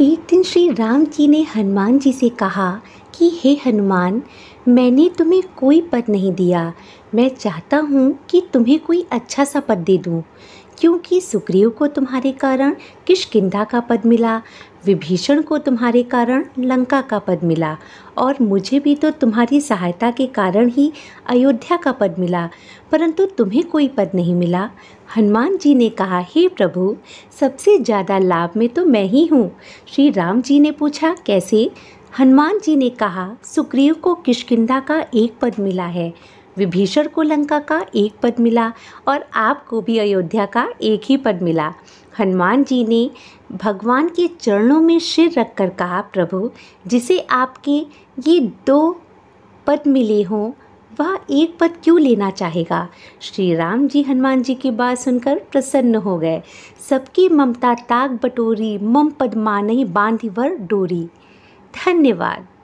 एक दिन श्री राम जी ने हनुमान जी से कहा कि हे हनुमान मैंने तुम्हें कोई पद नहीं दिया मैं चाहता हूँ कि तुम्हें कोई अच्छा सा पद दे दूँ क्योंकि सुग्रीव को तुम्हारे कारण किशकिंधा का पद मिला विभीषण को तुम्हारे कारण लंका का पद मिला और मुझे भी तो तुम्हारी सहायता के कारण ही अयोध्या का पद मिला परंतु तुम्हें कोई पद नहीं मिला हनुमान जी ने कहा हे प्रभु सबसे ज़्यादा लाभ में तो मैं ही हूँ श्री राम जी ने पूछा कैसे हनुमान जी ने कहा सुग्रीव को किशकिंदा का एक पद मिला है विभीषण को लंका का एक पद मिला और आपको भी अयोध्या का एक ही पद मिला हनुमान जी ने भगवान के चरणों में सिर रखकर कहा प्रभु जिसे आपके ये दो पद मिले हों वह एक पद क्यों लेना चाहेगा श्री राम जी हनुमान जी की बात सुनकर प्रसन्न हो गए सबकी ममता ताक बटोरी मम पद मानही बांधी वर डोरी धन्यवाद